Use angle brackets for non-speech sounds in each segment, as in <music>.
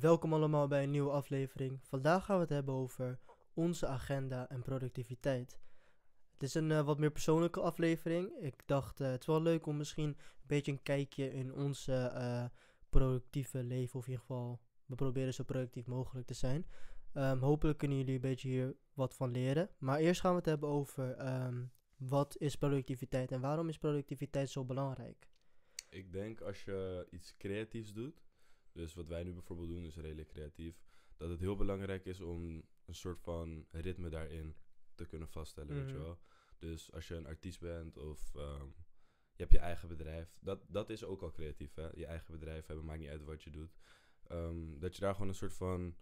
Welkom allemaal bij een nieuwe aflevering. Vandaag gaan we het hebben over onze agenda en productiviteit. Het is een eh, wat meer persoonlijke aflevering. Ik dacht, eh, het is wel leuk om misschien een beetje een kijkje in onze eh, productieve leven. Of in ieder geval, we proberen zo productief mogelijk te zijn. Ehm, hopelijk kunnen jullie een beetje hier wat van leren. Maar eerst gaan we het hebben over um, wat is productiviteit en waarom is productiviteit zo belangrijk? Ik denk als je iets creatiefs doet, dus wat wij nu bijvoorbeeld doen is redelijk creatief. Dat het heel belangrijk is om een soort van ritme daarin te kunnen vaststellen, weet je mhm. wel. Dus als je een artiest bent of ehm, je hebt je eigen bedrijf. Dat, dat is ook al creatief, hè. Je eigen bedrijf hebben, maakt niet uit wat je doet. Ehm, dat je daar gewoon een soort van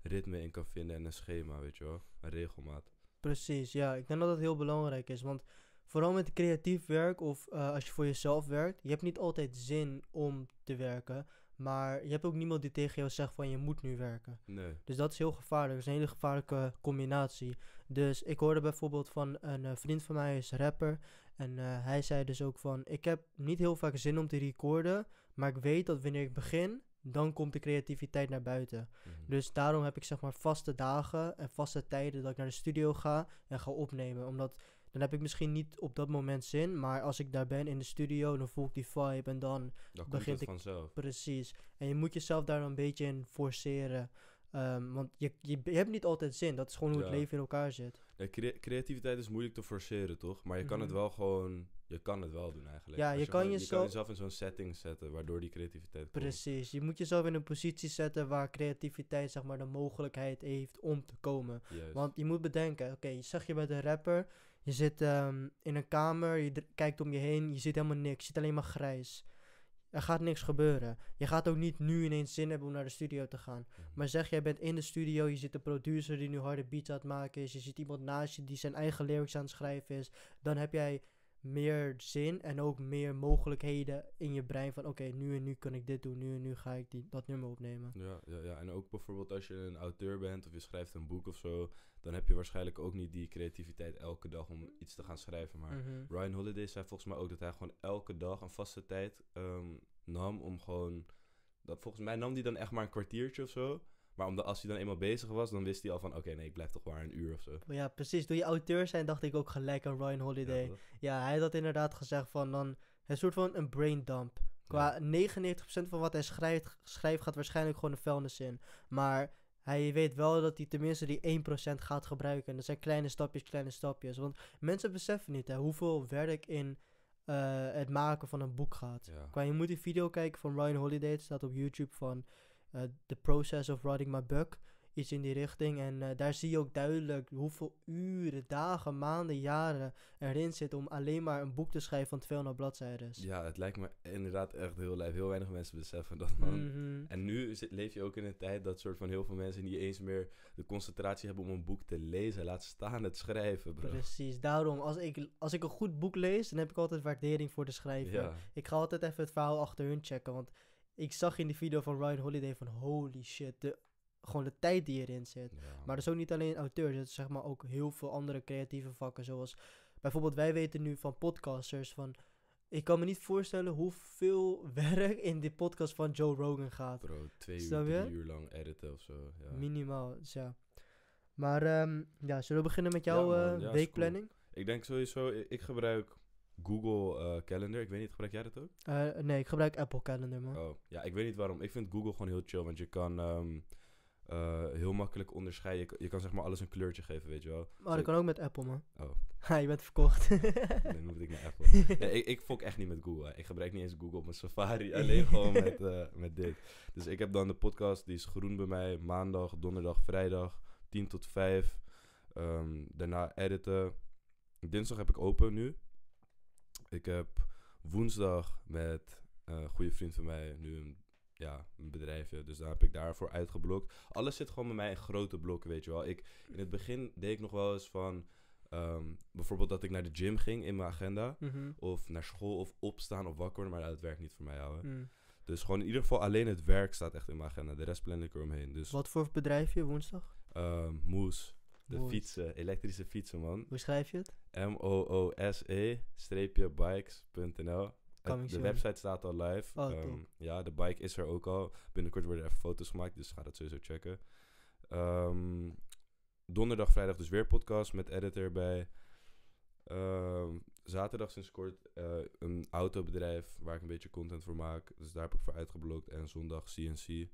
ritme in kan vinden en een schema, weet je wel. Een regelmaat. Precies, ja. Ik denk dat dat heel belangrijk is. Want vooral met creatief werk of eh, als je voor jezelf werkt, je hebt niet altijd zin om te werken. Maar je hebt ook niemand die tegen jou zegt van je moet nu werken. Nee. Dus dat is heel gevaarlijk. Dat is een hele gevaarlijke combinatie. Dus ik hoorde bijvoorbeeld van een eh, vriend van mij, is rapper. En eh, hij zei dus ook van, ik heb niet heel vaak zin om te recorden. Maar ik weet dat wanneer ik begin, dan komt de creativiteit naar buiten. Mhm. Dus daarom heb ik zeg maar vaste dagen en vaste tijden dat ik naar de studio ga en ga opnemen. Omdat dan heb ik misschien niet op dat moment zin, maar als ik daar ben in de studio, dan voel ik die vibe en dan, dan begint ik vanzelf. Precies. En je moet jezelf daar een beetje in forceren. Ehm, want je, je, hebt niet altijd zin. Dat is gewoon hoe het leven in elkaar zit. creativiteit is moeilijk te forceren, toch? Maar je kan het mhm. wel gewoon... Je kan het wel doen eigenlijk. Ja, je, kan jezelf... je, jezelf... in zo'n setting zetten waardoor die creativiteit Precies. Je moet jezelf in een positie zetten waar creativiteit zeg maar de mogelijkheid heeft om te komen. Want je moet bedenken, oké, okay, je zegt je bent een rapper. Je zit ehm, in een kamer, je kijkt om je heen, je ziet helemaal niks. Je ziet alleen maar grijs. Er gaat niks gebeuren. Je gaat ook niet nu ineens zin hebben om naar de studio te gaan. Mhm. Maar zeg, jij bent in de studio, je ziet de producer die nu harde beats aan het maken is. Je ziet iemand naast je die zijn eigen lyrics aan het schrijven is. Dan heb jij meer zin en ook meer mogelijkheden in je brein van oké, nu en nu kan ik dit doen, nu en nu ga ik die, dat nummer opnemen. Ja, ja, ja, en ook bijvoorbeeld als je een auteur bent of je schrijft een boek of zo, dan heb je waarschijnlijk ook niet die creativiteit elke dag om iets te gaan schrijven. Maar mhm. Ryan Holiday zei volgens mij ook dat hij gewoon elke dag een vaste tijd ehm, nam om gewoon, dat volgens mij nam hij dan echt maar een kwartiertje of zo maar omdat als hij dan eenmaal bezig was, dan wist hij al van... Oké, nee, ik blijf toch maar een uur of zo. ja, precies. Door je auteur zijn, dacht ik ook gelijk aan Ryan Holiday. Ja, hij had inderdaad gezegd van dan... Een soort van een brain dump. Qua 99% van wat hij schrijft, schrijft gaat waarschijnlijk gewoon de vuilnis in. Maar hij weet wel dat hij tenminste die 1% gaat gebruiken. En dat zijn kleine stapjes, kleine stapjes. Want mensen beseffen niet hè, hoeveel werk in eh, het maken van een boek gaat. Qua, je moet die video kijken van Ryan Holiday. Het staat op YouTube van eh, the Process of Writing My Book. Iets in die richting. En eh, daar zie je ook duidelijk hoeveel uren, dagen, maanden, jaren erin zit om alleen maar een boek te schrijven van 200 bladzijden. Ja, het lijkt me inderdaad echt heel lijf. Heel weinig mensen beseffen dat, man. Mhm. En nu leef je ook in een tijd dat soort van heel veel mensen niet eens meer de concentratie hebben om een boek te lezen. Laat staan het schrijven, bro. Precies, daarom. Als ik, als ik een goed boek lees, dan heb ik altijd waardering voor de schrijver. Ik ga altijd even het verhaal achter hun checken, want ik zag in die video van Ryan Holiday van holy shit, de, gewoon de tijd die erin zit. Maar dat is ook niet alleen auteurs, Er is zeg maar ook heel veel andere creatieve vakken. Zoals bijvoorbeeld wij weten nu van podcasters van... Ik kan me niet voorstellen hoeveel <laughs> werk in die podcast van Joe Rogan gaat. Bro, twee uur, lang editen of zo. Ja. Minimaal, dus ja. Maar ehm, ja, zullen we beginnen met jouw eh, weekplanning? Ik denk sowieso, ik gebruik Google eh, Calendar. Ik weet niet, gebruik jij dat ook? Eh, nee, ik gebruik Apple Calendar, man. Oh, ja, ik weet niet waarom. Ik vind Google gewoon heel chill, want je kan ehm, eh, heel makkelijk onderscheiden. Je, kan zeg maar alles een kleurtje geven, weet je wel. Maar dat kan ook met Apple, man. Oh. <laughs> Ha, je bent verkocht. <laughs> Dan moet ik naar Apple. <laughs> Nee, ik, ik fok echt niet met Google. Hè. Ik gebruik niet eens Google op mijn Safari, alleen gewoon met, met dit. Dus ik heb dan de podcast, die is groen bij mij. Maandag, donderdag, vrijdag, 10 tot 5. Ehm, daarna editen. Dinsdag heb ik open nu. Ik heb woensdag met een goede vriend van mij nu een, ja, een bedrijfje. Dus daar heb ik daarvoor uitgeblokt. Alles zit gewoon bij mij in grote blokken, weet je wel. Ik, in het begin deed ik nog wel eens van... Ehm, bijvoorbeeld dat ik naar de gym ging in mijn agenda. Mhm. Of naar school of opstaan of wakker worden. Maar dat werkt niet voor mij, houden. Mm. Dus gewoon in ieder geval alleen het werk staat echt in mijn agenda. De rest plannen ik eromheen. Dus, Wat voor bedrijfje woensdag? Um, Moes. De fietsen, elektrische fietsen, man. Hoe schrijf je het? M-O-O-S-E-bikes.nl. E eh, de website staat al live. Oh, ehm, ja, de bike is er ook al. Binnenkort worden er even foto's gemaakt, dus ga dat sowieso checken. Ehm, donderdag, vrijdag dus weer podcast met editor bij. Ehm, zaterdag sinds kort eh, een autobedrijf waar ik een beetje content voor maak. Dus daar heb ik voor uitgeblokt. En zondag CNC.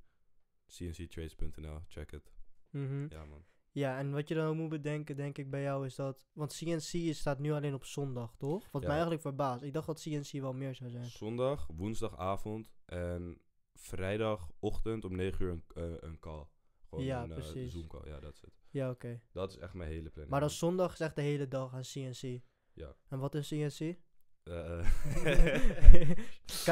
CNCtrades.nl, check het. Mm Ja man. Ja, en wat je dan ook moet bedenken, denk ik, bij jou is dat... Want CNC staat nu alleen op zondag, toch? Wat mij eigenlijk verbaast. Ik dacht dat CNC wel meer zou zijn. Zondag, woensdagavond en vrijdagochtend om 9 uur een, eh, een call. Gewoon ja, een uh, Zoom call. Ja, dat is het. Ja, oké. Dat is echt mijn hele planning. Maar dan zondag is echt de hele dag aan CNC. Ja. En wat is CNC? Uh,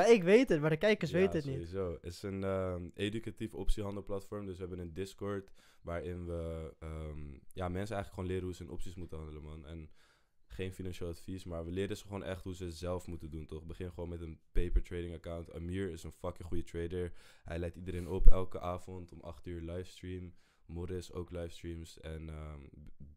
<laughs> ik weet het, maar de kijkers weten het niet. Sowieso. Het is een ehm, educatief optiehandelplatform. Dus we hebben een Discord waarin we ehm, ja, mensen eigenlijk gewoon leren hoe ze hun opties moeten handelen, man. En geen financieel advies, maar we leren ze gewoon echt hoe ze het zelf moeten doen, toch? Begin gewoon met een paper trading account. Amir is een fucking goede trader. Hij leidt iedereen op elke avond om 8 uur livestream. Morris ook livestreams. En ehm,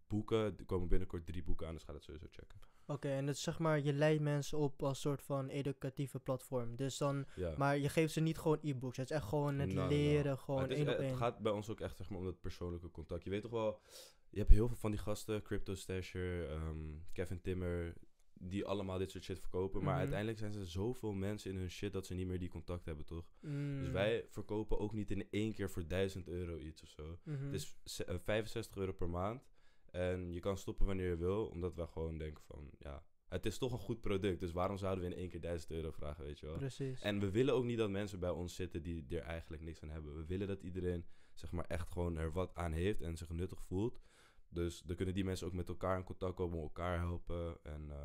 boeken, er komen binnenkort drie boeken aan, dus ga dat sowieso checken okay, en dat zeg maar, je leidt mensen op als soort van educatieve platform. Dus dan, maar je geeft ze niet gewoon e-books. Het is echt gewoon het nou, nou, leren, nou. gewoon het, op e- één het gaat bij ons ook echt zeg maar, om dat persoonlijke contact. Je weet toch wel, je hebt heel veel van die gasten, Crypto Stasher, ehm, Kevin Timmer, die allemaal dit soort shit verkopen. Maar mhm. uiteindelijk zijn ze zoveel mensen in hun shit dat ze niet meer die contact hebben, toch? Mm. Dus wij verkopen ook niet in één keer voor 1000 euro iets of zo. Mhm. Het is 65 eh, euro per maand. En je kan stoppen wanneer je wil, omdat we gewoon denken van, ja, het is toch een goed product. Dus waarom zouden we in één keer 1000 euro vragen, weet je wel? Precies. En we willen ook niet dat mensen bij ons zitten die er eigenlijk niks aan hebben. We willen dat iedereen, zeg maar, echt gewoon er wat aan heeft en zich nuttig voelt. Dus dan kunnen die mensen ook met elkaar in contact komen, elkaar helpen. En, uh,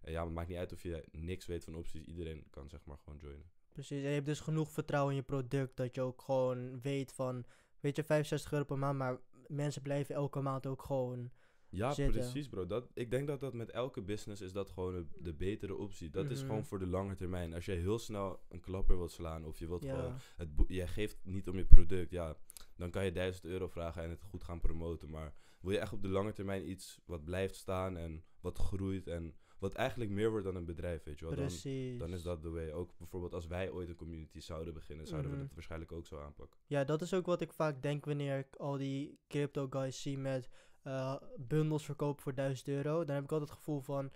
en ja, het maakt niet uit of je niks weet van opties. Iedereen kan, zeg maar, gewoon joinen. Precies. En je hebt dus genoeg vertrouwen in je product dat je ook gewoon weet van, weet je, 65 euro per maand, maar mensen blijven elke maand ook gewoon ja, precies bro. Dat, ik denk dat dat met elke business is dat gewoon de, betere optie. Dat is mhm. gewoon voor de lange termijn. Als je heel snel een klapper wilt slaan of je wilt gewoon... Het jij geeft niet om je product, ja. Dan kan je 1000 euro vragen en het goed gaan promoten. Maar wil je echt op de lange termijn iets wat blijft staan en wat groeit en wat eigenlijk meer wordt dan een bedrijf, weet je wel. Dan, Precies. dan is dat de way. Ook bijvoorbeeld als wij ooit een community zouden beginnen, zouden we het mhm. waarschijnlijk ook zo aanpakken. Ja, dat is ook wat ik vaak denk wanneer ik al die crypto guys zie met eh, bundels verkopen voor 1000 euro. Dan heb ik altijd het gevoel van.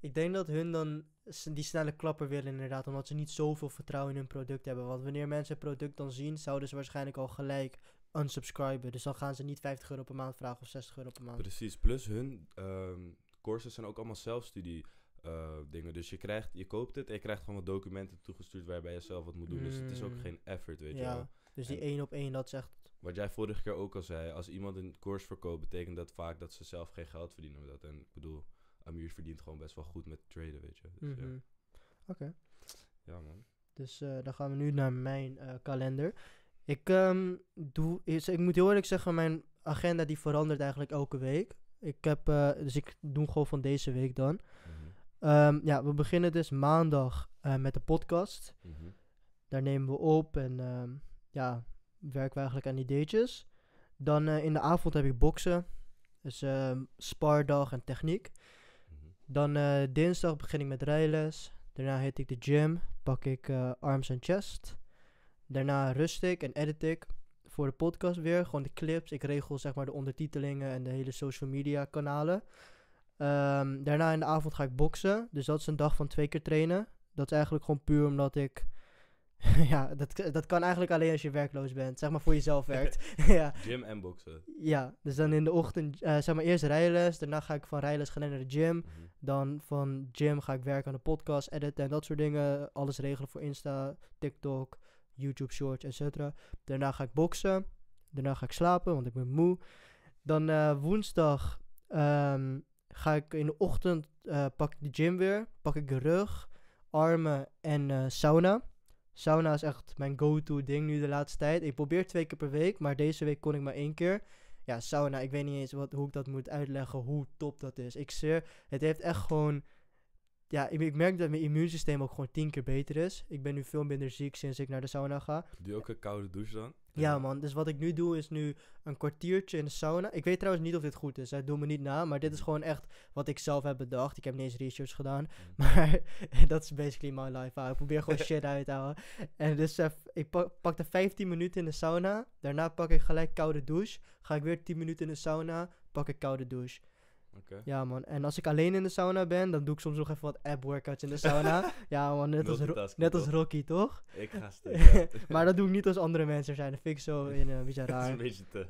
Ik denk dat hun dan die snelle klapper willen inderdaad, omdat ze niet zoveel vertrouwen in hun product hebben. Want wanneer mensen het product dan zien, zouden ze waarschijnlijk al gelijk unsubscriben. Dus dan gaan ze niet 50 euro per maand vragen of 60 euro per maand. Precies, plus hun, ehm, Courses zijn ook allemaal zelfstudie eh, dingen. Dus je, krijgt, je koopt het en je krijgt gewoon wat documenten toegestuurd waarbij je zelf wat moet doen. Dus het is ook hmm. geen effort, weet je wel. Dus die één op één, dat zegt... Wat jij vorige keer ook al zei, als iemand een course verkoopt, betekent dat vaak dat ze zelf geen geld verdienen met dat. En ik bedoel, Amir verdient gewoon best wel goed met traden, weet je. Dus, mhm. Oké. Ja, man. Dus eh, dan gaan we nu naar mijn eh, kalender. Ik, ehm, doe, is, ik moet heel eerlijk zeggen, mijn agenda die verandert eigenlijk elke week. Ik heb, eh, dus ik doe gewoon van deze week dan. Mhm. Ehm, ja, we beginnen dus maandag eh, met de podcast. Mhm. Daar nemen we op en ehm, ja, werken we eigenlijk aan ideetjes. Dan eh, in de avond heb ik boksen. Dus ehm, spardag en techniek. Mhm. Dan dinsdag begin ik met rijles. Daarna hit ik de gym. Pak ik arms en chest. Daarna rust ik en edit ik voor de podcast weer. Gewoon de clips. Ik regel zeg maar de ondertitelingen en de hele social media kanalen. Ehm, daarna in de avond ga ik boksen. Dus dat is een dag van twee keer trainen. Dat is eigenlijk gewoon puur omdat ik. <laughs> ja, dat, dat kan eigenlijk alleen als je werkloos bent. Zeg maar voor jezelf <laughs> werkt. <laughs> ja. Gym en boksen. Ja, dus dan in de ochtend, eh, zeg maar eerst rijles. Daarna ga ik van rijles gaan naar de gym. Mhm. Dan van gym ga ik werken aan de podcast, editen en dat soort dingen. Alles regelen voor Insta, TikTok. YouTube shorts, etc. Daarna ga ik boksen. Daarna ga ik slapen, want ik ben moe. Dan eh, woensdag ehm, ga ik in de ochtend eh, pak ik de gym weer. Pak ik rug, armen en eh, sauna. Sauna is echt mijn go-to ding nu de laatste tijd. Ik probeer twee keer per week, maar deze week kon ik maar één keer. Ja, sauna, ik weet niet eens wat, hoe ik dat moet uitleggen, hoe top dat is. Ik zeer, het heeft echt gewoon ja, ik, merk dat mijn immuunsysteem ook gewoon tien keer beter is. Ik ben nu veel minder ziek sinds ik naar de sauna ga. Doe je ook een koude douche dan? Ja, man. Dus wat ik nu doe is nu een kwartiertje in de sauna. Ik weet trouwens niet of dit goed is. Hè. Doe me niet na. Maar dit is mm. gewoon echt wat ik zelf heb bedacht. Ik heb niet eens research gedaan. Mm. <laughs> Maar dat is basically my life. Ik probeer gewoon <laughs> shit uit te houden. En dus uh, ik pak, pakte 15 minuten in de sauna. Daarna pak ik gelijk koude douche. Ga ik weer 10 minuten in de sauna. Pak ik koude douche. Ja, man. En als ik alleen in de sauna ben, dan doe ik soms nog even wat app-workouts in de sauna. <laughs> ja, man. Net, als, net als, Rocky, toch? Ik ga steken <laughs> Maar dat doe ik niet als andere mensen er zijn. Dat vind ik zo <laughs> in, uh, beetje raar.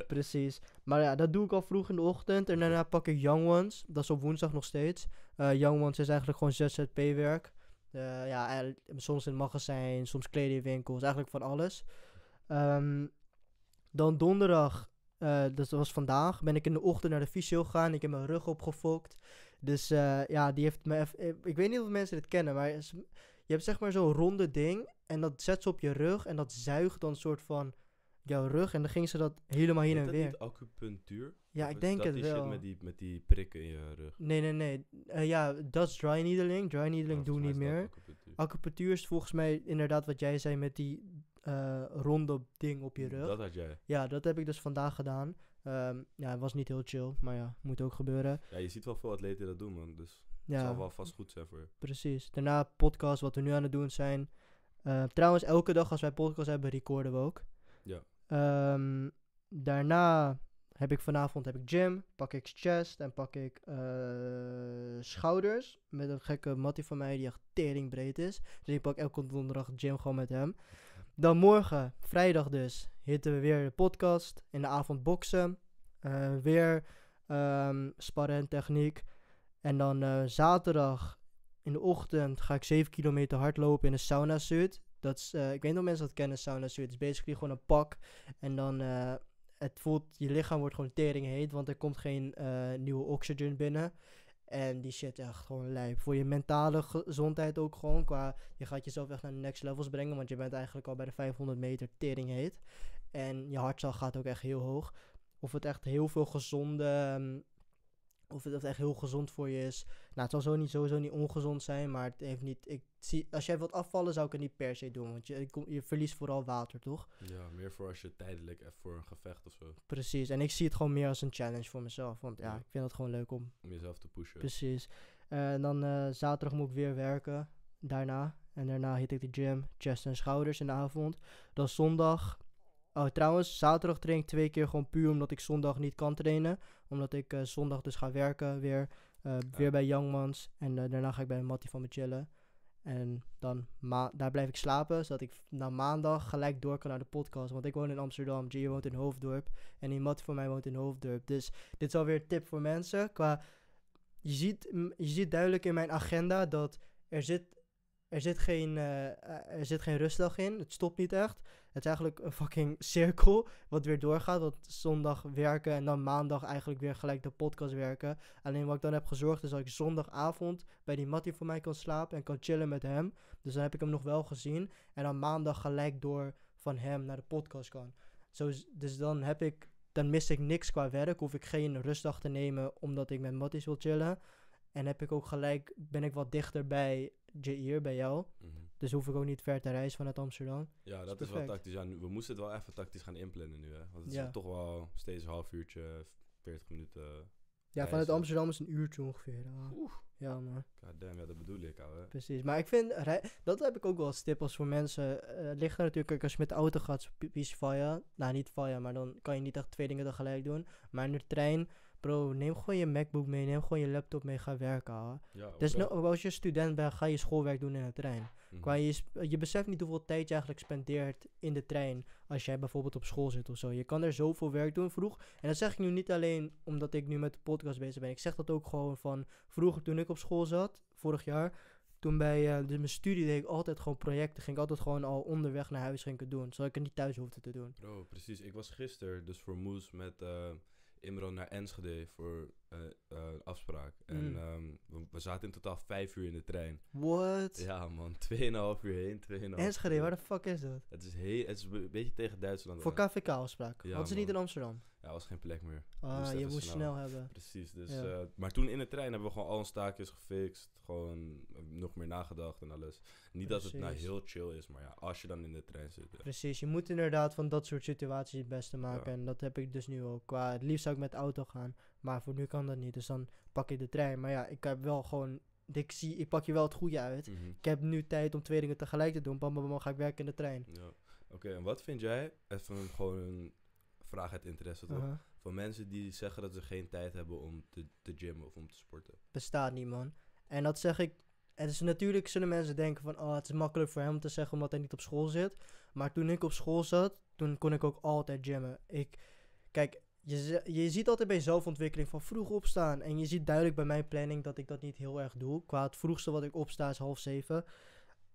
Precies. Maar ja, dat doe ik al vroeg in de ochtend. En daarna pak ik Young Ones. Dat is op woensdag nog steeds. Eh, young Ones is eigenlijk gewoon ZZP-werk. Uh, eh, ja, soms in het magazijn, soms kledingwinkels. Eigenlijk van alles. Ehm, dan donderdag dus dat was vandaag. Ben ik in de ochtend naar de fysio gegaan. Ik heb mijn rug opgefokt. Dus eh, ja, die heeft me. Even, eh, ik weet niet of mensen dit kennen, maar je hebt zeg maar zo'n ronde ding. En dat zet ze op je rug. En dat zuigt dan een soort van jouw rug. En dan ging ze dat helemaal heen en dat weer. Is dat niet acupunctuur? Ja, ik denk dat het Dat wel. Shit met die, met die prikken in je rug. Nee, nee, nee. ja, dat is dry needling. Dry needling oh, doe niet meer. acupunctuur is volgens mij inderdaad wat jij zei met die eh, ronde ding op je rug. Dat had jij. Ja, dat heb ik dus vandaag gedaan. Ehm, ja, het was niet heel chill, maar ja, moet ook gebeuren. Ja, je ziet wel veel atleten dat doen, man. Dus zal wel vast goed zijn voor je. Precies. Daarna podcast, wat we nu aan het doen zijn. Ehm, trouwens, elke dag als wij podcast hebben, recorden we ook. Ja. Ehm, daarna heb ik vanavond heb ik gym, pak ik chest en pak ik eh, schouders. Met een gekke mattie van mij die echt teringbreed is. Dus ik pak elke donderdag gym gewoon met hem. Dan morgen, vrijdag dus, hitten we weer de podcast. In de avond boksen. Eh, weer um, sparren techniek. En dan eh, zaterdag in de ochtend ga ik 7 kilometer hardlopen in een sauna suit. Dat is, eh, ik weet niet of mensen dat kennen, sauna suit. Het is basically gewoon een pak. En dan, het voelt, je lichaam wordt gewoon tering heet, want er komt geen nieuwe oxygen binnen. En die shit echt gewoon lijp. Voor je mentale gezondheid ook gewoon. Qua, je gaat jezelf echt naar de next levels brengen. Want je bent eigenlijk al bij de 500 meter tering heet. En je hartslag gaat ook echt heel hoog. Of het echt heel veel gezonde ehm, of het echt heel gezond voor je is. Nou, het zal sowieso niet, sowieso niet ongezond zijn, maar het heeft niet... Ik zie, als jij wilt afvallen, zou ik het niet per se doen. Want je, je verliest vooral water, toch? Ja, meer voor als je tijdelijk even eh, voor een gevecht of zo. Precies. En ik zie het gewoon meer als een challenge voor mezelf. Want ja, ik vind het gewoon leuk om... Om jezelf te pushen. Precies. en eh, dan eh, zaterdag moet ik weer werken. Daarna. En daarna hit ik de gym, chest en schouders in de avond. Dan zondag Oh, trouwens, zaterdag train ik twee keer gewoon puur omdat ik zondag niet kan trainen. Omdat ik eh, zondag dus ga werken weer. Eh, weer bij Youngmans. En eh, daarna ga ik bij Mattie van me chillen. En dan daar blijf ik slapen, zodat ik na maandag gelijk door kan naar de podcast. Want ik woon in Amsterdam, G woont in Hoofddorp. En die Matty van mij woont in Hoofddorp. Dus dit is alweer een tip voor mensen. Qua, je, ziet, je ziet duidelijk in mijn agenda dat er zit er zit, geen, eh, eh, er zit geen rustdag in. Het stopt niet echt. Het is eigenlijk een fucking <laughs> cirkel. Wat weer doorgaat. Want zondag werken en dan maandag eigenlijk weer gelijk de podcast werken. Alleen wat ik dan heb gezorgd is dat ik zondagavond bij die Mattie voor mij kan slapen. En kan chillen met hem. Dus dan heb ik hem nog wel gezien. En dan maandag gelijk door van hem naar de podcast kan. Zo, dus dan heb ik. Dan mis ik niks qua werk. Hoef ik geen rustdag te nemen omdat ik met Matties wil chillen. En heb ik ook gelijk, ben ik wat dichter bij hier bij jou. Mhm. Dus hoef ik ook niet ver te reizen vanuit Amsterdam. Ja, dat, is, wel tactisch. Ja, we moesten het wel even tactisch gaan inplannen nu. Hè? Want het is toch wel steeds een half uurtje, 40 minuten. Ja, vanuit Amsterdam is een uurtje ongeveer. Ja. Oeh. God damn, dat bedoel ik al. Precies. Maar ik vind, dat heb ik ook wel als tip als voor mensen. Uh, natuurlijk, als je met de auto gaat, is via. Nou, niet via, maar dan kan je niet echt twee dingen tegelijk doen. Maar in de trein Bro, neem gewoon je MacBook mee, neem gewoon je laptop mee, ga werken. dus als je student bent, ga je schoolwerk doen in de trein. Mm je, je beseft niet hoeveel tijd je eigenlijk spendeert in de trein als jij bijvoorbeeld op school zit of zo. Je kan er zoveel werk doen vroeg. En dat zeg ik nu niet alleen omdat ik nu met de podcast bezig ben. Ik zeg dat ook gewoon van vroeger toen ik op school zat, vorig jaar. Toen bij uh, dus mijn studie deed ik altijd gewoon projecten. Ging ik altijd gewoon al onderweg naar huis ging ik het doen. Zodat ik het niet thuis hoefde te doen. Bro, precies. Ik was gisteren dus voor Moes met... Eh, Imran naar Enschede voor eh, eh, afspraak. En hmm. ehm, we, zaten in totaal vijf uur in de trein. What? Ja, man. <laughs> Tweeënhalf uur heen, tweeënhalf Enschede, uur. waar de fuck is dat? Het is, heel, het is een beetje tegen Duitsland. Voor KVK-afspraak. Ja, Hadden ze niet in Amsterdam? Ja, was geen plek meer. Ah, je moest snel. hebben. Precies. Dus, eh, maar toen in de trein hebben we gewoon al onze taakjes gefixt. Gewoon nog meer nagedacht en alles. Niet dat het nou heel chill is, maar ja, als je dan in de trein zit. Precies, je moet inderdaad van dat soort situaties het beste maken. En dat heb ik dus nu ook. Qua, het liefst zou ik met auto gaan. Maar voor nu kan dat niet. Dus dan pak ik de trein. Maar ja, ik heb wel gewoon. Ik zie, ik pak je wel het goede uit. Mhm. Ik heb nu tijd om twee dingen tegelijk te doen. Bam, bam, bam, ga ik werken in de trein. Ja. Oké, en wat vind jij, even gewoon een vraag uit interesse toch, van mensen die zeggen dat ze geen tijd hebben om te, te gymmen of om te sporten? Bestaat niet, man. En dat zeg ik het is dus natuurlijk zullen mensen denken van, oh, het is makkelijk voor hem te zeggen omdat hij niet op school zit. Maar toen ik op school zat, toen kon ik ook altijd jammen. Ik, kijk, je, je ziet altijd bij zelfontwikkeling van vroeg opstaan. En je ziet duidelijk bij mijn planning dat ik dat niet heel erg doe. Qua het vroegste wat ik opsta is half zeven.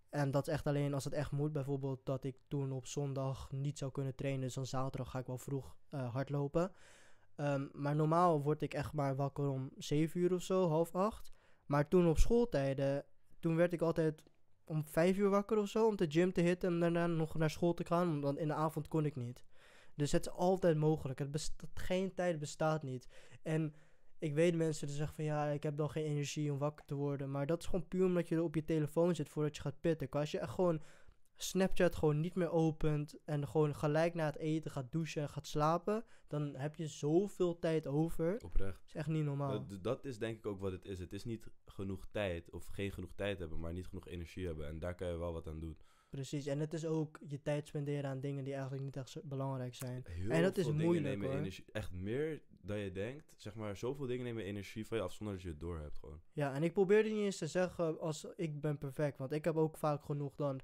En dat is echt alleen als het echt moet. Bijvoorbeeld dat ik toen op zondag niet zou kunnen trainen. Dus dan zaterdag ga ik wel vroeg eh, hardlopen. Ehm, maar normaal word ik echt maar wakker om zeven uur of zo, half acht. Maar toen op schooltijden, toen werd ik altijd om vijf uur wakker of zo om de gym te hitten en daarna nog naar school te gaan. Want in de avond kon ik niet. Dus het is altijd mogelijk. Het bestaat, geen tijd bestaat niet. En ik weet mensen die zeggen van ja, ik heb dan geen energie om wakker te worden. Maar dat is gewoon puur omdat je er op je telefoon zit voordat je gaat pitten. Als je echt gewoon Snapchat gewoon niet meer opent en gewoon gelijk na het eten gaat douchen en gaat slapen, dan heb je zoveel tijd over. Oprecht. Dat is echt niet normaal. Dat, dat, is denk ik ook wat het is. Het is niet genoeg tijd of geen genoeg tijd hebben, maar niet genoeg energie hebben. En daar kan je wel wat aan doen. Precies, en het is ook je tijd spenderen aan dingen die eigenlijk niet echt belangrijk zijn. en dat is moeilijk nemen hoor. Energie, echt meer dan je denkt. Zeg maar, zoveel dingen nemen energie van je af zonder dat je het door hebt gewoon. Ja, en ik probeerde niet eens te zeggen als ik ben perfect. Want ik heb ook vaak genoeg dan,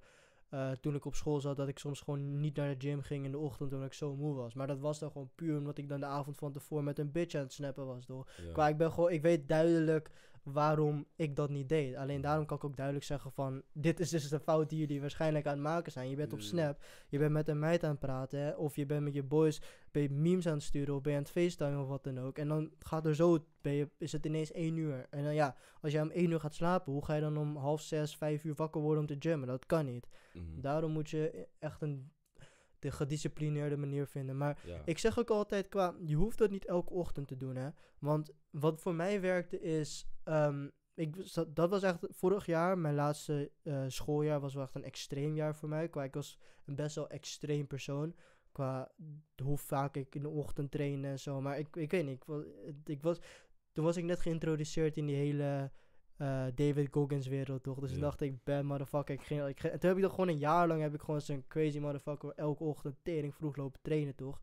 eh, toen ik op school zat, dat ik soms gewoon niet naar de gym ging in de ochtend toen ik zo moe was. Maar dat was dan gewoon puur omdat ik dan de avond van tevoren met een bitch aan het snappen was. Door. Ja. ik ben gewoon, ik weet duidelijk waarom ik dat niet deed. Alleen mm. daarom kan ik ook duidelijk zeggen van... Dit is dus de fout die jullie waarschijnlijk aan het maken zijn. Je bent op mm. Snap, je bent met een meid aan het praten... of je bent met je boys, ben je memes aan het sturen... of ben je aan het facetimen of wat dan ook. En dan gaat er zo, ben je, is het ineens één uur. En dan ja, als jij om één uur gaat slapen... hoe ga je dan om half zes, vijf uur wakker worden om te jammen? Dat kan niet. Mm-hmm. Daarom moet je echt een de gedisciplineerde manier vinden. Maar ik zeg ook altijd qua, je hoeft dat niet elke ochtend te doen, hè. Want wat voor mij werkte is, ehm, ik, dat was echt vorig jaar, mijn laatste eh, schooljaar was wel echt een extreem jaar voor mij. Qua, ik was een best wel extreem persoon. Qua hoe vaak ik in de ochtend train en zo. Maar ik, ik weet niet, ik was, toen was ik net geïntroduceerd in die hele eh, David Goggins wereld, toch? Dus ja. dacht ik, bad motherfucker, ik ging, ik En toen heb ik dat gewoon een jaar lang, heb ik gewoon zo'n crazy motherfucker elke ochtend tering vroeg lopen trainen, toch?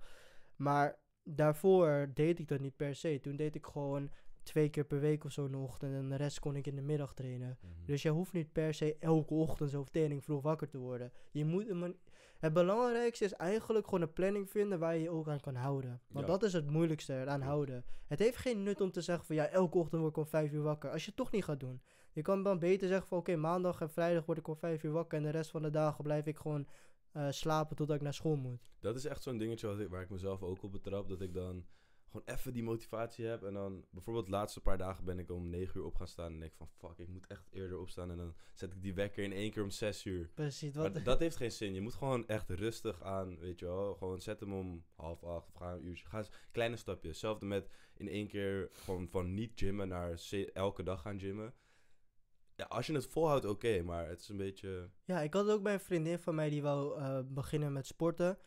Maar daarvoor deed ik dat niet per se. Toen deed ik gewoon twee keer per week of zo 's ochtend en de rest kon ik in de middag trainen. Mhm. Dus je hoeft niet per se elke ochtend zo tering vroeg wakker te worden. Je moet een, het belangrijkste is eigenlijk gewoon een planning vinden waar je je ook aan kan houden. Want dat is het moeilijkste eraan houden. Het heeft geen nut om te zeggen van ja, elke ochtend word ik om vijf uur wakker. Als je het toch niet gaat doen. Je kan dan beter zeggen van oké, maandag en vrijdag word ik om vijf uur wakker. En de rest van de dagen blijf ik gewoon eh, slapen totdat ik naar school moet. Dat is echt zo'n dingetje waar ik mezelf ook op betrap. Dat ik dan gewoon even die motivatie heb. En dan bijvoorbeeld de laatste paar dagen ben ik om negen uur op gaan staan. En denk van fuck, ik moet echt eerder opstaan. En dan zet ik die wekker in één keer om zes uur. Precies. Wat dat heeft geen zin. Je moet gewoon echt rustig aan, weet je wel. Gewoon zet hem om half acht of ga een uurtje. Ga kleine stapjes. Hetzelfde met in één keer gewoon van niet gymmen naar elke dag gaan gymmen. Ja, als je het volhoudt, oké, maar het is een beetje... Ja, ik had ook bij een vriendin van mij die wou eh, beginnen met sporten.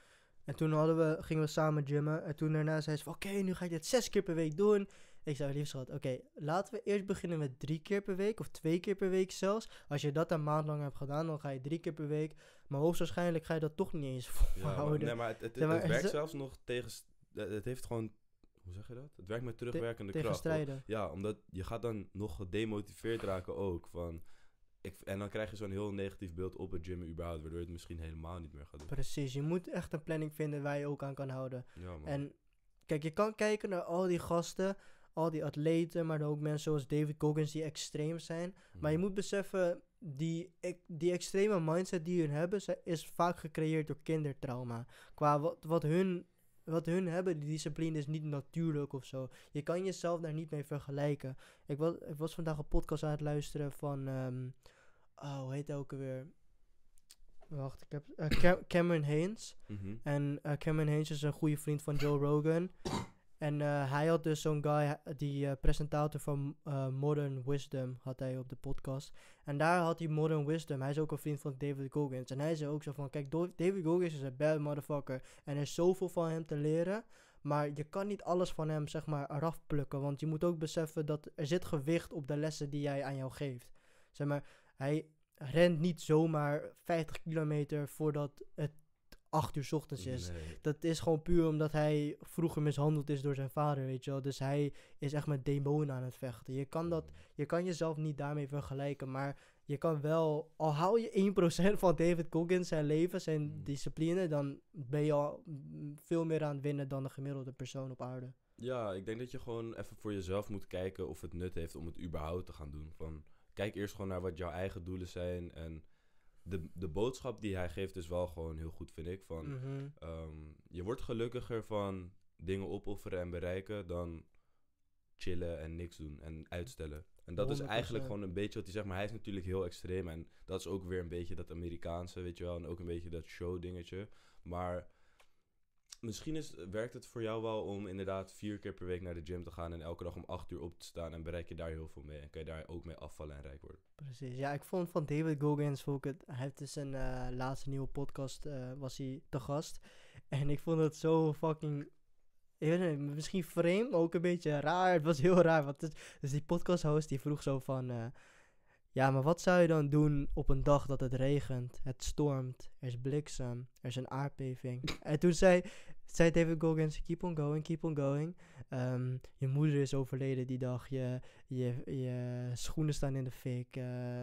En toen hadden we, gingen we samen gymmen. En toen daarna zei ze van, oké, nu ga je dit zes keer per week doen. Ik zei, lief schat, oké, laten we eerst beginnen met drie keer per week. Of twee keer per week zelfs. Als je dat een maand lang hebt gedaan, dan ga je drie keer per week. Maar hoogstwaarschijnlijk ga je dat toch niet eens <laughs> volhouden. Ja, nee, maar het, het, werkt zelfs nog tegen... Het heeft gewoon hoe zeg je dat? Het werkt met terugwerkende kracht. Strijden. Ja, omdat je gaat dan nog gedemotiveerd raken ook. Van, ik, en dan krijg je zo'n heel negatief beeld op het gym überhaupt, waardoor je het misschien helemaal niet meer gaat doen. Precies, je moet echt een planning vinden waar je ook aan kan houden. Ja, En kijk, je kan kijken naar al die gasten, al die atleten, maar dan ook mensen zoals David Goggins die extreem zijn. Maar je mhm. moet beseffen, die, die extreme mindset die hun hebben, is vaak gecreëerd door kindertrauma. Qua wat, wat hun wat hun hebben, die discipline, is niet natuurlijk of zo. Je kan jezelf daar niet mee vergelijken. Ik was, ik was vandaag een podcast aan het luisteren van. Ehm, oh, hoe heet elke weer? Wacht, ik heb. Eh, Cameron Haynes. Mhm. En eh, Cameron Haines is een goede vriend van Joe Rogan. En eh, hij had dus zo'n guy, eh, die uh, presentator van Modern Wisdom, had hij op de podcast. En daar had hij Modern Wisdom, hij is ook een vriend van David Goggins. En hij zei ook zo van, kijk, David Goggins is een bad motherfucker. En er is zoveel van hem te leren. Maar je kan niet alles van hem, zeg maar, eraf plukken. Want je moet ook beseffen dat er zit gewicht op de lessen die jij aan jou geeft. Zeg maar, hij rent niet zomaar 50 kilometer voordat het 8 uur ochtends is. Dat is gewoon puur omdat hij vroeger mishandeld is door zijn vader, weet je wel. Dus hij is echt met demonen aan het vechten. Je kan, dat, mm. je kan jezelf niet daarmee vergelijken, maar je kan wel... Al haal je 1% van David Goggins zijn leven, zijn mm. discipline... dan ben je al veel meer aan het winnen dan de gemiddelde persoon op aarde. Ja, ik denk dat je gewoon even voor jezelf moet kijken of het nut heeft om het überhaupt te gaan doen. Van, kijk eerst gewoon naar wat jouw eigen doelen zijn en de, de boodschap die hij geeft is wel gewoon heel goed, vind ik. Van, mhm. ehm, je wordt gelukkiger van dingen opofferen en bereiken dan chillen en niks doen en uitstellen. En dat is eigenlijk gewoon een beetje wat hij zegt. Maar hij is natuurlijk heel extreem. En dat is ook weer een beetje dat Amerikaanse, weet je wel. En ook een beetje dat show dingetje. Maar misschien is, werkt het voor jou wel om inderdaad vier keer per week naar de gym te gaan en elke dag om acht uur op te staan en bereik je daar heel veel mee en kan je daar ook mee afvallen en rijk worden. Precies, ja, ik vond van David Goggins ook het, hij heeft dus een eh, laatste nieuwe podcast, eh, was hij te gast en ik vond het zo fucking ik weet niet, misschien vreemd, maar ook een beetje raar. Het was heel raar. Want dus die podcast host die vroeg zo van... Eh, ja, maar wat zou je dan doen op een dag dat het regent, het stormt, er is bliksem, er is een aardbeving? en toen zei zei David Goggins, keep on going, keep on going. Ehm, je moeder is overleden die dag, je, je, je schoenen staan in de fik.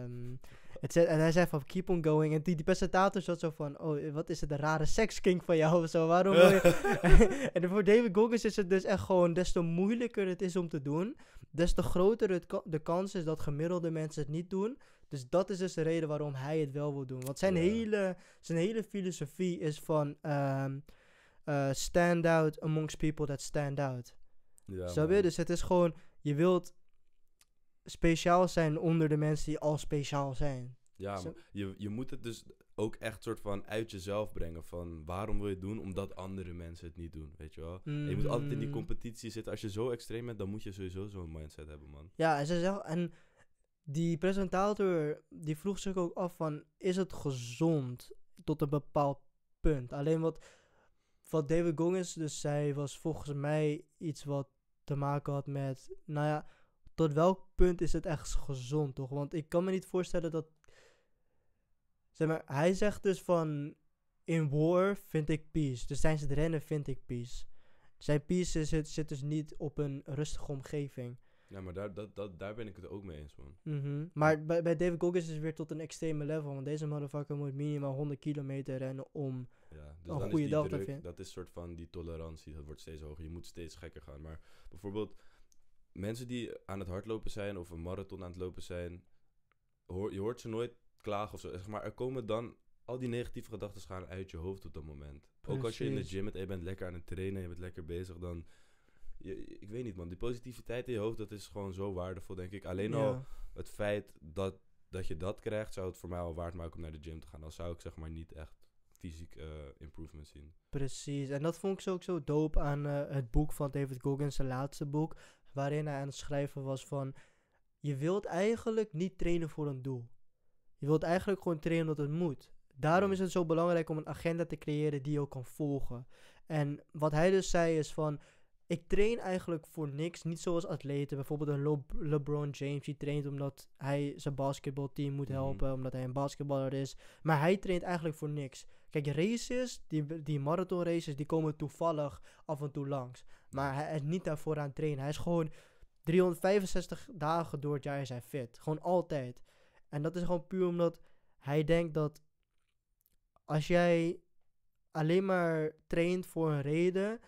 Um, het zei, en hij zei van, keep on going. En die, die presentator zat zo van, oh, wat is het een rare sekskink van jou of zo. Waarom <laughs> <laughs> en voor David Goggins is het dus echt gewoon, des te moeilijker het is om te doen, des te groter het de kans is dat gemiddelde mensen het niet doen. Dus dat is dus de reden waarom hij het wel wil doen. Want zijn, hele, zijn hele filosofie is van... Ehm, uh, stand out amongst people that stand out. Ja, Dus het is gewoon, je wilt speciaal zijn onder de mensen die al speciaal zijn. Ja, je, je moet het dus ook echt soort van uit jezelf brengen. Van waarom wil je het doen? Omdat andere mensen het niet doen, weet je wel? je moet altijd in die mm. competitie zitten. Als je zo extreem bent, dan moet je sowieso zo'n mindset hebben, man. Ja, en En die presentator, die vroeg zich ook af van... Is het gezond tot een bepaald punt? Alleen wat wat David Goggins dus zei, was volgens mij iets wat te maken had met, nou ja, tot welk punt is het echt gezond, toch? Want ik kan me niet voorstellen dat. Zeg maar, hij zegt dus van. In war vind ik peace. Dus tijdens het rennen vind ik peace. Zijn peace zit, zit dus niet op een rustige omgeving. Ja, maar daar, dat, dat, daar ben ik het ook mee eens, man. Mm Maar bij, bij David Goggins is het weer tot een extreme level. Want deze motherfucker moet minimaal 100 kilometer rennen om ja, dus een dan is die druk, dat is soort van die tolerantie, dat wordt steeds hoger. Je moet steeds gekker gaan. Maar bijvoorbeeld mensen die aan het hardlopen zijn of een marathon aan het lopen zijn, je hoort ze nooit klagen of zo. Zeg maar er komen dan al die negatieve gedachten uit je hoofd op dat moment. Ook als je in de gym bent en je bent lekker aan het trainen, je bent lekker bezig, dan... Je, ik weet niet man, die positiviteit in je hoofd, dat is gewoon zo waardevol denk ik. Alleen al het feit dat, dat je dat krijgt, zou het voor mij al waard maken om naar de gym te gaan. Dan zou ik zeg maar niet echt fysiek uh, improvement zien. Precies, en dat vond ik zo ook zo dope aan eh, het boek van David Goggins, zijn laatste boek, waarin hij aan het schrijven was van, je wilt eigenlijk niet trainen voor een doel. Je wilt eigenlijk gewoon trainen dat het moet. Daarom mm. is het zo belangrijk om een agenda te creëren die je ook kan volgen. En wat hij dus zei is van, ik train eigenlijk voor niks. Niet zoals atleten. Bijvoorbeeld een LeBron James. Die traint omdat hij zijn basketbalteam moet mhm. helpen. Omdat hij een basketballer is. Maar hij traint eigenlijk voor niks. Kijk, races, die, die marathon races, die komen toevallig af en toe langs. Maar hij is niet daarvoor aan het trainen. Hij is gewoon 365 dagen door het jaar zijn fit. Gewoon altijd. En dat is gewoon puur omdat hij denkt dat als jij alleen maar traint voor een reden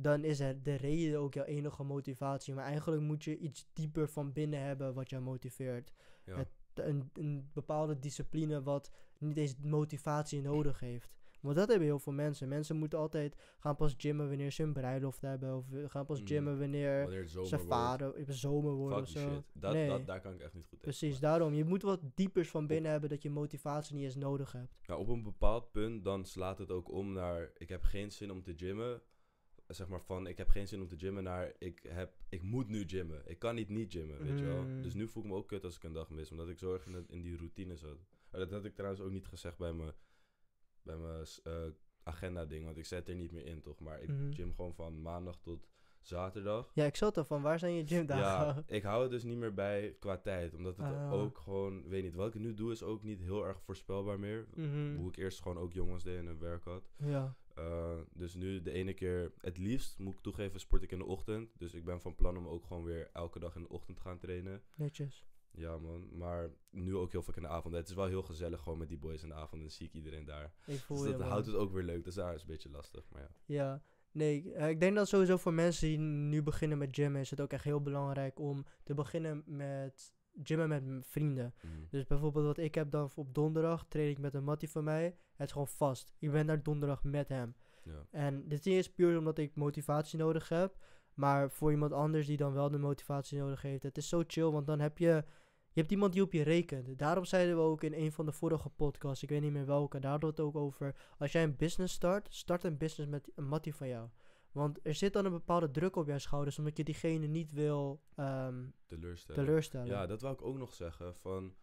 dan is er de reden ook jouw enige motivatie. Maar eigenlijk moet je iets dieper van binnen hebben wat jou motiveert. een, een, bepaalde discipline wat niet eens motivatie nodig heeft. Want dat hebben heel veel mensen. Mensen moeten altijd gaan pas gymmen wanneer ze een bruiloft hebben. Of gaan pas mm. gymmen wanneer, ze vader wordt. Eh, zomer worden of zo. Dat, dat, daar kan ik echt niet goed tegen. Precies, daarom. Je moet wat diepers van binnen hebben dat je motivatie niet eens nodig hebt. ja nou, op een bepaald punt dan slaat het ook om naar... Ik heb geen zin om te gymmen zeg maar van ik heb geen zin om te gymmen naar ik heb ik moet nu gymmen. Ik kan niet niet gymmen, weet je wel. Mm. Dus nu voel ik me ook kut als ik een dag mis, omdat ik zo erg in, die routine zat. Dat had ik trouwens ook niet gezegd bij mijn, bij mijn eh, agenda ding, want ik zet er niet meer in toch. Maar ik mm-hmm. gym gewoon van maandag tot zaterdag. Ja, ik zat er van waar zijn je gymdagen? Ja, ik hou het dus niet meer bij qua tijd, omdat het ah. ook gewoon, weet niet, wat ik nu doe is ook niet heel erg voorspelbaar meer. Mm-hmm. Hoe ik eerst gewoon ook jongens deed en een werk had. Ja. Eh, dus nu de ene keer, het liefst moet ik toegeven, sport ik in de ochtend. Dus ik ben van plan om ook gewoon weer elke dag in de ochtend te gaan trainen. Netjes. Ja man, maar nu ook heel vaak in de avond. Het is wel heel gezellig gewoon met die boys in de avond en zie ik iedereen daar. Ik voel dus dat houdt het ook weer leuk. Dus daar is een beetje lastig, maar ja. Ja, nee, eh, ik denk dat sowieso voor mensen die nu beginnen met gym is het ook echt heel belangrijk om te beginnen met gymmen met vrienden. Mhm. Dus bijvoorbeeld wat ik heb dan op donderdag, train ik met een mattie van mij. Het is gewoon vast. Ik ben daar donderdag met hem. Ja. En dit is puur omdat ik motivatie nodig heb. Maar voor iemand anders die dan wel de motivatie nodig heeft. Het is zo chill, want dan heb je... Je hebt iemand die op je rekent. Daarom zeiden we ook in een van de vorige podcasts, ik weet niet meer welke, daar hadden we het ook over. Als jij een business start, start een business met een mattie van jou. Want er zit dan een bepaalde druk op jouw schouders, omdat je diegene niet wil ehm, teleurstellen. Ja, dat wou ik ook nog zeggen. Van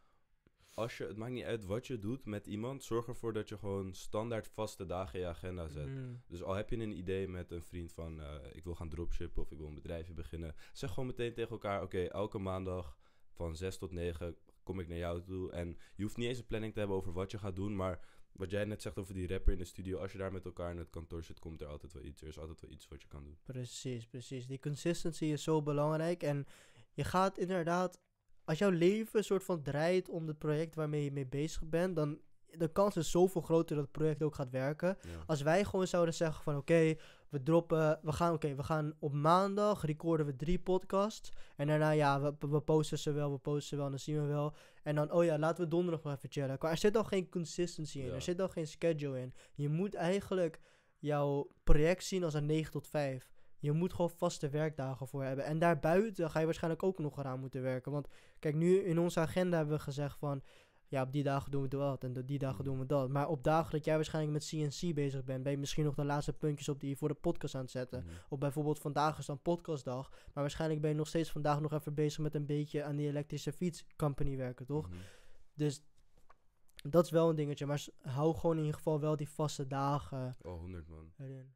als je, het maakt niet uit wat je doet met iemand, zorg ervoor dat je gewoon standaard vaste dagen in je agenda zet. Mm. Dus al heb je een idee met een vriend van eh, ik wil gaan dropshippen of ik wil een bedrijfje beginnen, zeg gewoon meteen tegen elkaar: oké, elke maandag van 6 tot 9 kom ik naar jou toe. En je hoeft niet eens een planning te hebben over wat je gaat doen, maar wat jij net zegt over die rapper in de studio, als je daar met elkaar in het kantoor zit, komt er altijd wel iets. Er is altijd wel iets wat je kan doen. Precies, precies. Die consistency is zo belangrijk. En je gaat inderdaad, als jouw leven een soort van draait om het project waarmee je mee bezig bent, dan de kans is zoveel groter dat het project ook gaat werken. Als wij gewoon zouden zeggen van oké, we droppen, we gaan, oké, we gaan op maandag recorden we drie podcasts. En daarna ja, we, we posten ze wel, we posten ze wel dan zien we wel. En dan, oh ja, laten we donderdag nog even chillen. Er zit al geen consistency in, er zit al geen schedule in. Je moet eigenlijk jouw project zien als een 9 tot 5. Je moet gewoon vaste werkdagen voor hebben. En daarbuiten ga je waarschijnlijk ook nog eraan moeten werken. Want kijk, nu in onze agenda hebben we gezegd van ja, op die dagen doen we dat en op die dagen mm. doen we dat. Maar op dagen dat jij waarschijnlijk met CNC bezig bent, ben je misschien nog de laatste puntjes op die je voor de podcast aan het zetten. Mm. Of bijvoorbeeld vandaag is dan podcastdag, maar waarschijnlijk ben je nog steeds vandaag nog even bezig met een beetje aan die elektrische fietscompany werken, toch? Mm-hmm. Dus dat is wel een dingetje, maar hou gewoon in ieder geval wel die vaste dagen. Oh, 100 man. Erin.